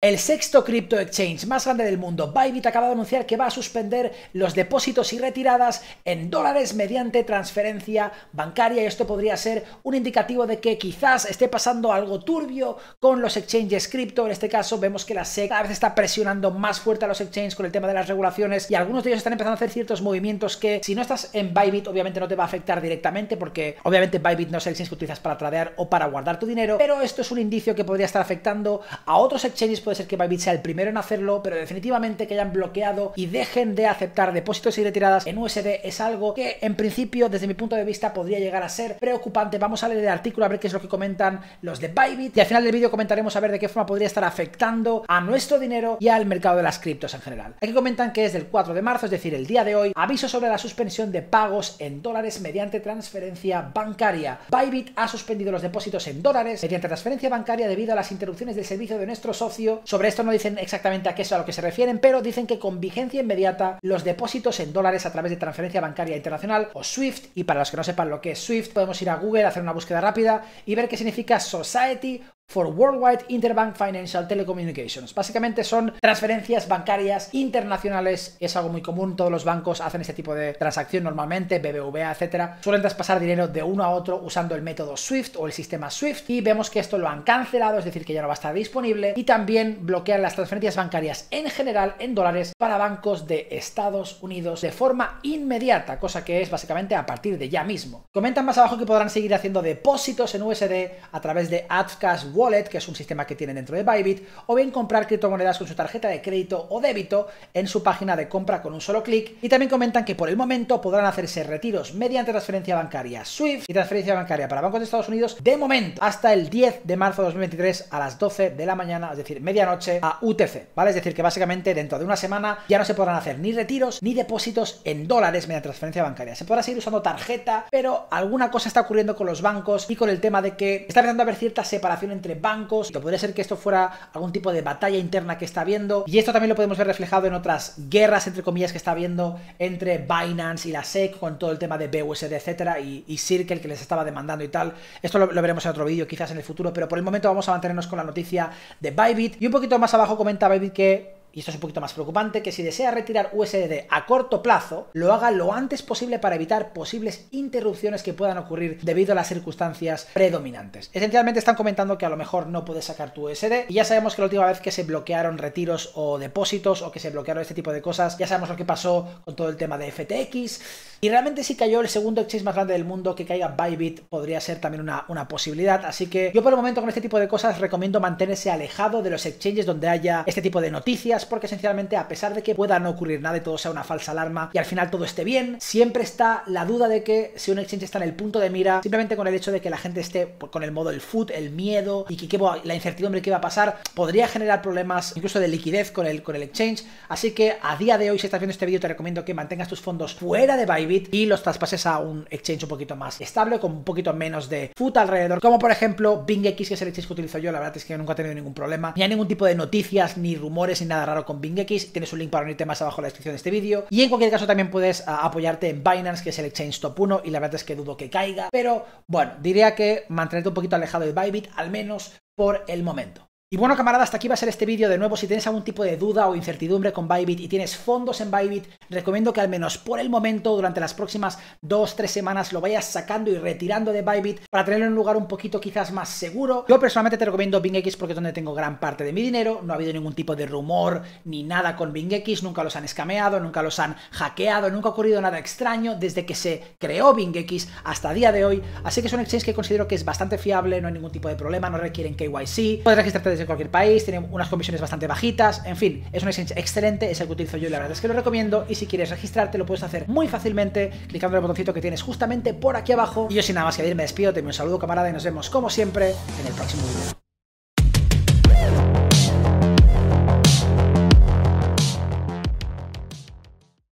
El sexto cripto exchange más grande del mundo, Bybit, acaba de anunciar que va a suspender los depósitos y retiradas en dólares mediante transferencia bancaria y esto podría ser un indicativo de que quizás esté pasando algo turbio con los exchanges cripto. En este caso vemos que la SEC cada vez está presionando más fuerte a los exchanges con el tema de las regulaciones y algunos de ellos están empezando a hacer ciertos movimientos que si no estás en Bybit obviamente no te va a afectar directamente porque obviamente Bybit no es el exchange que utilizas para tradear o para guardar tu dinero, pero esto es un indicio que podría estar afectando a otros exchanges puede ser que Bybit sea el primero en hacerlo, pero definitivamente que hayan bloqueado y dejen de aceptar depósitos y retiradas en USD es algo que en principio, desde mi punto de vista, podría llegar a ser preocupante. Vamos a leer el artículo a ver qué es lo que comentan los de Bybit y al final del vídeo comentaremos a ver de qué forma podría estar afectando a nuestro dinero y al mercado de las criptos en general. Aquí comentan que es del 4 de marzo, es decir, el día de hoy, aviso sobre la suspensión de pagos en dólares mediante transferencia bancaria. Bybit ha suspendido los depósitos en dólares mediante transferencia bancaria debido a las interrupciones del servicio de nuestro socio sobre esto no dicen exactamente a qué es a lo que se refieren, pero dicen que con vigencia inmediata los depósitos en dólares a través de transferencia bancaria internacional o SWIFT, y para los que no sepan lo que es SWIFT, podemos ir a Google, hacer una búsqueda rápida y ver qué significa Society for Worldwide Interbank Financial Telecommunications. Básicamente son transferencias bancarias internacionales, es algo muy común, todos los bancos hacen este tipo de transacción normalmente, BBVA, etcétera. Suelen traspasar dinero de uno a otro usando el método SWIFT o el sistema SWIFT y vemos que esto lo han cancelado, es decir, que ya no va a estar disponible y también bloquean las transferencias bancarias en general en dólares para bancos de Estados Unidos de forma inmediata, cosa que es básicamente a partir de ya mismo. Comentan más abajo que podrán seguir haciendo depósitos en USD a través de AdCash Wallet, que es un sistema que tienen dentro de Bybit, o bien comprar criptomonedas con su tarjeta de crédito o débito en su página de compra con un solo clic. Y también comentan que por el momento podrán hacerse retiros mediante transferencia bancaria SWIFT y transferencia bancaria para bancos de Estados Unidos de momento hasta el 10 de marzo de 2023 a las 12 de la mañana, es decir, medianoche a UTC, ¿vale? Es decir, que básicamente dentro de una semana ya no se podrán hacer ni retiros ni depósitos en dólares mediante transferencia bancaria. Se podrá seguir usando tarjeta, pero alguna cosa está ocurriendo con los bancos y con el tema de que está empezando a haber cierta separación entre y bancos. Podría ser que esto fuera algún tipo de batalla interna que está habiendo. Y esto también lo podemos ver reflejado en otras guerras, entre comillas, que está habiendo entre Binance y la SEC con todo el tema de BUSD, etcétera, y, y Circle que les estaba demandando y tal. Esto lo, lo veremos en otro vídeo, quizás en el futuro, pero por el momento vamos a mantenernos con la noticia de Bybit. Y un poquito más abajo comenta Bybit que y esto es un poquito más preocupante, que si desea retirar USD a corto plazo, lo haga lo antes posible para evitar posibles interrupciones que puedan ocurrir debido a las circunstancias predominantes. Esencialmente están comentando que a lo mejor no puedes sacar tu USD y ya sabemos que la última vez que se bloquearon retiros o depósitos o que se bloquearon este tipo de cosas, ya sabemos lo que pasó con todo el tema de FTX y realmente si cayó el segundo exchange más grande del mundo que caiga Bybit podría ser también una posibilidad, así que yo por el momento con este tipo de cosas recomiendo mantenerse alejado de los exchanges donde haya este tipo de noticias porque esencialmente a pesar de que pueda no ocurrir nada y todo sea una falsa alarma y al final todo esté bien, siempre está la duda de que si un exchange está en el punto de mira, simplemente con el hecho de que la gente esté con el modo el food, el miedo y que, la incertidumbre que va a pasar, podría generar problemas incluso de liquidez con el, con el exchange. Así que a día de hoy, si estás viendo este vídeo, te recomiendo que mantengas tus fondos fuera de Bybit y los traspases a un exchange un poquito más estable, con un poquito menos de food alrededor, como por ejemplo BingX, que es el exchange que utilizo yo. La verdad es que nunca he tenido ningún problema, ni hay ningún tipo de noticias, ni rumores, ni nada raro con BingX. Tienes un link para unirte más abajo en la descripción de este vídeo. Y en cualquier caso también puedes ah, apoyarte en Binance, que es el exchange top 1, y la verdad es que dudo que caiga. Pero bueno, diría que mantenerte un poquito alejado de Bybit, al menos por el momento. Y bueno, camaradas, hasta aquí va a ser este vídeo. De nuevo, si tienes algún tipo de duda o incertidumbre con Bybit y tienes fondos en Bybit, recomiendo que al menos por el momento, durante las próximas 2-3 semanas, lo vayas sacando y retirando de Bybit para tenerlo en un lugar un poquito quizás más seguro. Yo personalmente te recomiendo BingX porque es donde tengo gran parte de mi dinero. No ha habido ningún tipo de rumor ni nada con BingX. Nunca los han escameado, nunca los han hackeado, nunca ha ocurrido nada extraño desde que se creó BingX hasta día de hoy. Así que es un exchange que considero que es bastante fiable, no hay ningún tipo de problema, no requieren KYC. Puedes registrarte de cualquier país, tiene unas comisiones bastante bajitas, en fin, es un exchange excelente, es el que utilizo yo y la verdad es que lo recomiendo y si quieres registrarte lo puedes hacer muy fácilmente clicando en el botoncito que tienes justamente por aquí abajo y yo sin nada más que decir me despido, te mando un saludo camarada y nos vemos como siempre en el próximo video.